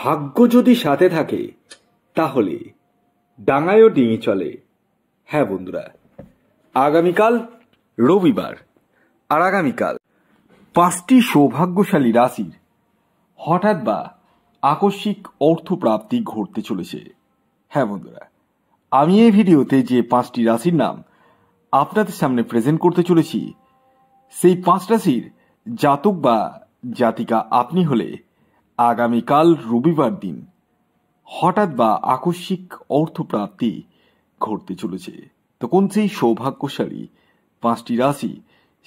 ভাগ্য যদি সাথে থাকে তাহলে ডাঙায়ও ডিঙি চলে হ্যাঁ বন্ধুরা আগামীকাল রবিবার আর আগামীকাল পাঁচটি সৌভাগ্যশালী রাশির হঠাৎ বা আকস্মিক অর্থপ্রাপ্তি ঘটতে চলেছে হ্যাঁ বন্ধুরা আমি এই ভিডিওতে যে পাঁচটি রাশির নাম আপনাদের সামনে প্রেজেন্ট করতে চলেছি সেই পাঁচ রাশির জাতক বা জাতিকা আপনি হলে আগামীকাল রবিবার দিন হঠাৎ বা আকস্মিক অর্থপ্রাপ্তি ঘটতে চলেছে তখন সেই সৌভাগ্যশালী পাঁচটি রাশি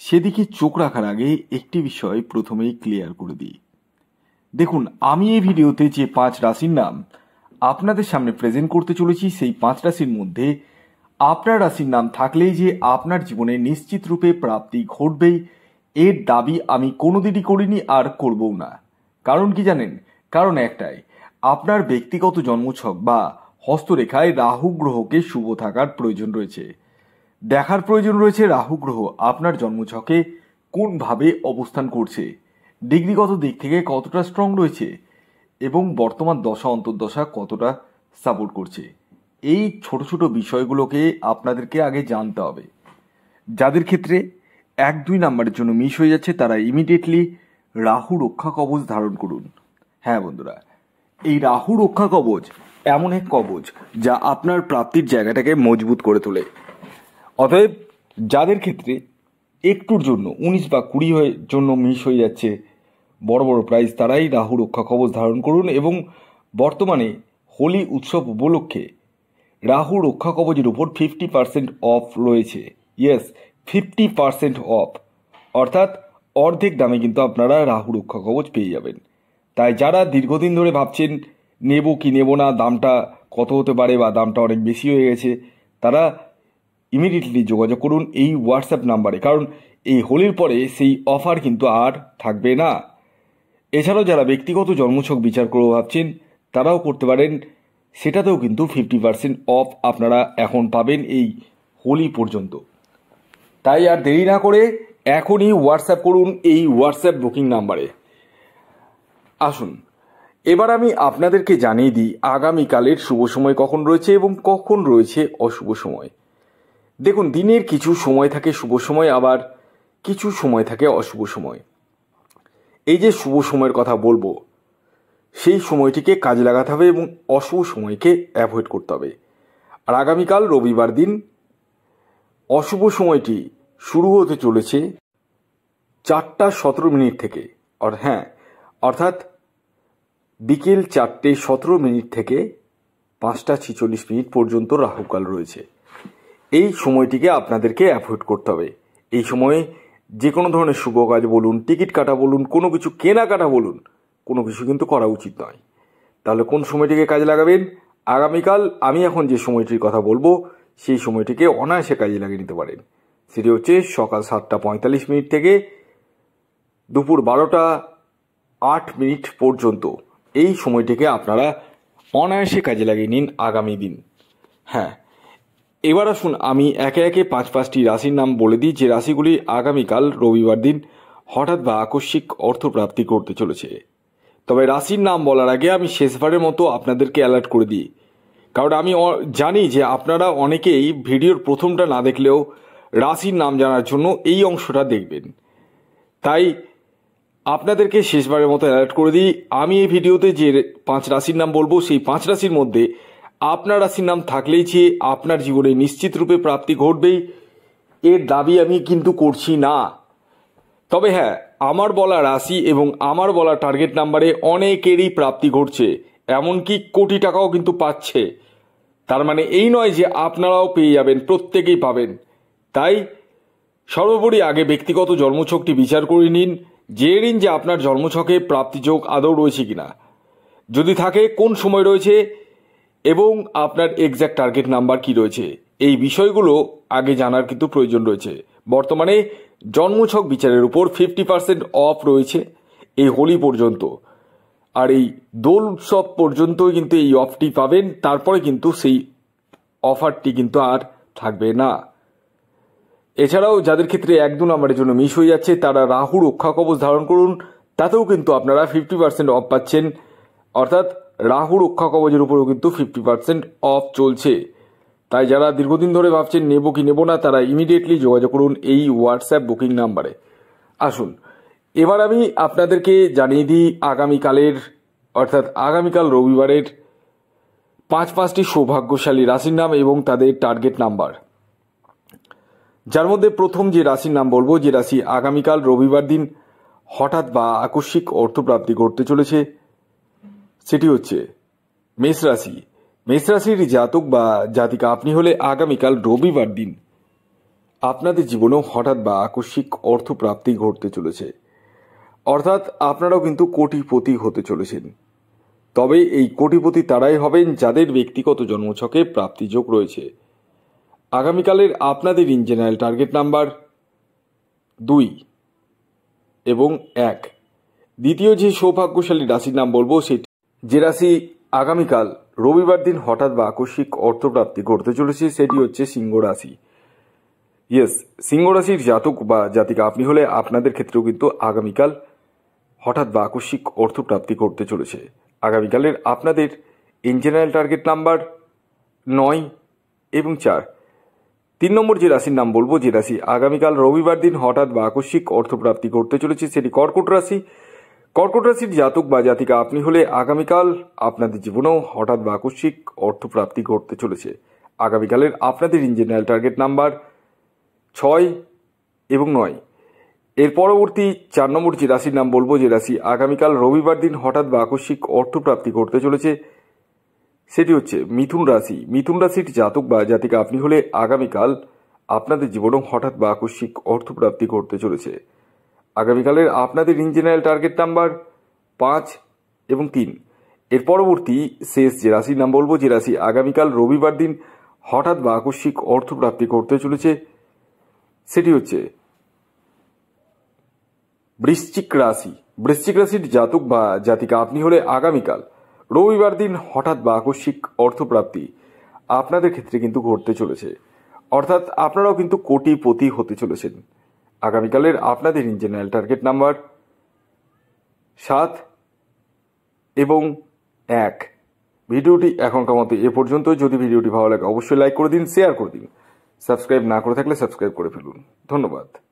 সেদিকে চোখ রাখার আগে একটি বিষয় প্রথমেই ক্লিয়ার করে দিই দেখুন আমি এই ভিডিওতে যে পাঁচ রাশির নাম আপনাদের সামনে প্রেজেন্ট করতে চলেছি সেই পাঁচ রাশির মধ্যে আপনার রাশির নাম থাকলেই যে আপনার জীবনে নিশ্চিত রূপে প্রাপ্তি ঘটবেই এর দাবি আমি কোনোদিনই করিনি আর করবও না কারণ কি জানেন কারণ একটাই আপনার ব্যক্তিগত জন্মছক বা হস্তরেখায় রাহু গ্রহকে শুভ থাকার প্রয়োজন রয়েছে দেখার প্রয়োজন রয়েছে রাহু গ্রহ আপনার জন্মছকে কোনভাবে অবস্থান করছে ডিগ্রিগত দিক থেকে কতটা স্ট্রং রয়েছে এবং বর্তমান দশা অন্তর্দশা কতটা সাপোর্ট করছে এই ছোট ছোট বিষয়গুলোকে আপনাদেরকে আগে জানতে হবে যাদের ক্ষেত্রে এক দুই নাম্বারের জন্য মিস হয়ে যাচ্ছে তারা ইমিডিয়েটলি রাহু রক্ষা কবচ ধারণ করুন হ্যাঁ বন্ধুরা এই রাহু রক্ষা কবচ এমন এক কবচ যা আপনার প্রাপ্তির জায়গাটাকে মজবুত করে তোলে অতএব যাদের ক্ষেত্রে একটুর জন্য উনিশ বা কুড়ি হয়ে জন্য মিস হয়ে যাচ্ছে বড় বড় প্রাইজ তারাই রাহু রক্ষা কবচ ধারণ করুন এবং বর্তমানে হোলি উৎসব উপলক্ষে রাহু রক্ষা কবচের উপর ফিফটি পার্সেন্ট অফ রয়েছে ইয়েস ফিফটি পার্সেন্ট অফ অর্থাৎ অর্ধেক দামে কিন্তু আপনারা রাহু রক্ষা কবচ পেয়ে যাবেন তাই যারা দীর্ঘদিন ধরে ভাবছেন নেব কি নেব না দামটা কত হতে পারে বা দামটা অনেক বেশি হয়ে গেছে তারা ইমিডিয়েটলি যোগাযোগ করুন এই হোয়াটসঅ্যাপ নাম্বারে কারণ এই হোলির পরে সেই অফার কিন্তু আর থাকবে না এছাড়াও যারা ব্যক্তিগত জন্মছক বিচার করবো ভাবছেন তারাও করতে পারেন সেটাতেও কিন্তু ফিফটি পার্সেন্ট অফ আপনারা এখন পাবেন এই হোলি পর্যন্ত তাই আর দেরি না করে এখনই হোয়াটসঅ্যাপ করুন এই হোয়াটসঅ্যাপ বুকিং নাম্বারে আসুন এবার আমি আপনাদেরকে জানিয়ে দিই আগামীকালের শুভ সময় কখন রয়েছে এবং কখন রয়েছে অশুভ সময় দেখুন দিনের কিছু সময় থাকে শুভ সময় আবার কিছু সময় থাকে অশুভ সময় এই যে শুভ সময়ের কথা বলবো সেই সময়টিকে কাজে লাগাতে হবে এবং অশুভ সময়কে অ্যাভয়েড করতে হবে আর আগামীকাল রবিবার দিন অশুভ সময়টি শুরু হতে চলেছে চারটা সতেরো মিনিট থেকে আর হ্যাঁ অর্থাৎ বিকেল চারটে সতেরো মিনিট থেকে পাঁচটা ছিচল্লিশ মিনিট পর্যন্ত রাহুকাল রয়েছে এই সময়টিকে আপনাদেরকে অ্যাভয়েড করতে হবে এই সময়ে যে কোনো ধরনের শুভ কাজ বলুন টিকিট কাটা বলুন কোনো কিছু কেনাকাটা বলুন কোনো কিছু কিন্তু করা উচিত নয় তাহলে কোন সময়টিকে কাজে লাগাবেন আগামীকাল আমি এখন যে সময়টির কথা বলবো সেই সময়টিকে অনায়াসে কাজে লাগিয়ে নিতে পারেন সেটি হচ্ছে সকাল সাতটা পঁয়তাল্লিশ মিনিট থেকে দুপুর বারোটা আট মিনিট পর্যন্ত এই সময়টিকে আপনারা অনায়াসে কাজে লাগিয়ে নিন আগামী দিন হ্যাঁ এবার আসুন আমি একে একে পাঁচ পাঁচটি রাশির নাম বলে দিই যে রাশিগুলি আগামীকাল রবিবার দিন হঠাৎ বা আকস্মিক অর্থপ্রাপ্তি করতে চলেছে তবে রাশির নাম বলার আগে আমি শেষবারের মতো আপনাদেরকে অ্যালার্ট করে দিই কারণ আমি জানি যে আপনারা অনেকেই ভিডিওর প্রথমটা না দেখলেও রাশির নাম জানার জন্য এই অংশটা দেখবেন তাই আপনাদেরকে শেষবারের মতো অ্যালার্ট করে দিই আমি এই ভিডিওতে যে পাঁচ রাশির নাম বলবো সেই পাঁচ রাশির মধ্যে আপনার রাশির নাম থাকলেই যে আপনার জীবনে নিশ্চিত রূপে প্রাপ্তি ঘটবেই এর দাবি আমি কিন্তু করছি না তবে হ্যাঁ আমার বলা রাশি এবং আমার বলা টার্গেট নাম্বারে অনেকেরই প্রাপ্তি ঘটছে এমনকি কোটি টাকাও কিন্তু পাচ্ছে তার মানে এই নয় যে আপনারাও পেয়ে যাবেন প্রত্যেকেই পাবেন তাই সর্বোপরি আগে ব্যক্তিগত জন্মছকটি বিচার করে নিন জেনে ঋণ যে আপনার জন্মছকে প্রাপ্তিযোগ আদৌ রয়েছে কিনা যদি থাকে কোন সময় রয়েছে এবং আপনার এক্স্যাক্ট টার্গেট নাম্বার কি রয়েছে এই বিষয়গুলো আগে জানার কিন্তু প্রয়োজন রয়েছে বর্তমানে জন্মছক বিচারের উপর ফিফটি পার্সেন্ট অফ রয়েছে এই হোলি পর্যন্ত আর এই দোল উৎসব পর্যন্ত কিন্তু এই অফটি পাবেন তারপরে কিন্তু সেই অফারটি কিন্তু আর থাকবে না এছাড়াও যাদের ক্ষেত্রে এক দু নম্বরের জন্য মিস হয়ে যাচ্ছে তারা রাহু রক্ষা কবচ ধারণ করুন তাতেও কিন্তু আপনারা ফিফটি পার্সেন্ট অফ পাচ্ছেন অর্থাৎ রাহু রক্ষা কবচের উপরেও কিন্তু ফিফটি পার্সেন্ট অফ চলছে তাই যারা দীর্ঘদিন ধরে ভাবছেন নেব কি নেব না তারা ইমিডিয়েটলি যোগাযোগ করুন এই হোয়াটসঅ্যাপ বুকিং নাম্বারে আসুন এবার আমি আপনাদেরকে জানিয়ে দিই আগামীকালের অর্থাৎ আগামীকাল রবিবারের পাঁচ পাঁচটি সৌভাগ্যশালী রাশির নাম এবং তাদের টার্গেট নাম্বার যার মধ্যে প্রথম যে রাশির নাম বলবো যে রাশি আগামীকাল রবিবার দিন হঠাৎ বা আকস্মিক অর্থপ্রাপ্তি ঘটতে চলেছে সেটি হচ্ছে মেষ রাশি মেষ রাশির জাতক বা জাতিকা আপনি হলে আগামীকাল রবিবার দিন আপনাদের জীবনেও হঠাৎ বা আকস্মিক অর্থপ্রাপ্তি ঘটতে চলেছে অর্থাৎ আপনারাও কিন্তু কোটিপতি হতে চলেছেন তবে এই কোটিপতি তারাই হবেন যাদের ব্যক্তিগত জন্মছকে প্রাপ্তিযোগ রয়েছে আগামীকালের আপনাদের ইঞ্জিনিয়ার টার্গেট নাম্বার দুই এবং এক দ্বিতীয় যে সৌভাগ্যশালী রাশির নাম বলবো সেটি যে রাশি আগামীকাল রবিবার দিন হঠাৎ বা আকস্মিক অর্থপ্রাপ্তি করতে চলেছে সেটি হচ্ছে সিংহ রাশি ইয়েস সিংহ রাশির জাতক বা জাতিকা আপনি হলে আপনাদের ক্ষেত্রেও কিন্তু আগামীকাল হঠাৎ বা আকস্মিক অর্থপ্রাপ্তি করতে চলেছে আগামীকালের আপনাদের ইঞ্জিনিয়ার টার্গেট নাম্বার নয় এবং চার তিন নম্বর যে রাশির নাম বলবো যে রাশি আগামীকাল রবিবার দিন হঠাৎ বা আকস্মিক অর্থপ্রাপ্তি করতে চলেছে সেটি কর্কট রাশি কর্কট রাশির জাতক বা জাতিকা আপনি হলে আগামীকাল আপনাদের জীবনেও হঠাৎ বা আকস্মিক অর্থপ্রাপ্তি ঘটতে চলেছে আগামীকালের আপনাদের ইঞ্জিনিয়ার টার্গেট নাম্বার ছয় এবং নয় এর পরবর্তী চার নম্বর যে রাশির নাম বলবো যে রাশি আগামীকাল রবিবার দিন হঠাৎ বা আকস্মিক অর্থপ্রাপ্তি করতে চলেছে সেটি হচ্ছে মিথুন রাশি মিথুন রাশির জাতক বা জাতিকা আপনি হলে আগামীকাল আপনাদের জীবনেও হঠাৎ বা আকস্মিক অর্থপ্রাপ্তি ঘটতে চলেছে আগামীকালের আপনাদের ইঞ্জিনিয়ার টার্গেট নাম্বার পাঁচ এবং তিন এর পরবর্তী শেষ যে রাশির নাম বলবো যে রাশি আগামীকাল রবিবার দিন হঠাৎ বা আকস্মিক অর্থপ্রাপ্তি ঘটতে চলেছে সেটি হচ্ছে বৃশ্চিক রাশি বৃশ্চিক রাশির জাতক বা জাতিকা আপনি হলে আগামীকাল রবিবার দিন হঠাৎ বা আকস্মিক অর্থপ্রাপ্তি আপনাদের ক্ষেত্রে কিন্তু ঘটতে চলেছে অর্থাৎ আপনারাও কিন্তু কোটিপতি হতে চলেছেন আগামীকালের আপনাদের ইঞ্জিনিয়াল টার্গেট নাম্বার সাত এবং এক ভিডিওটি এখনকার মতো এ পর্যন্ত যদি ভিডিওটি ভালো লাগে অবশ্যই লাইক করে দিন শেয়ার করে দিন সাবস্ক্রাইব না করে থাকলে সাবস্ক্রাইব করে ফেলুন ধন্যবাদ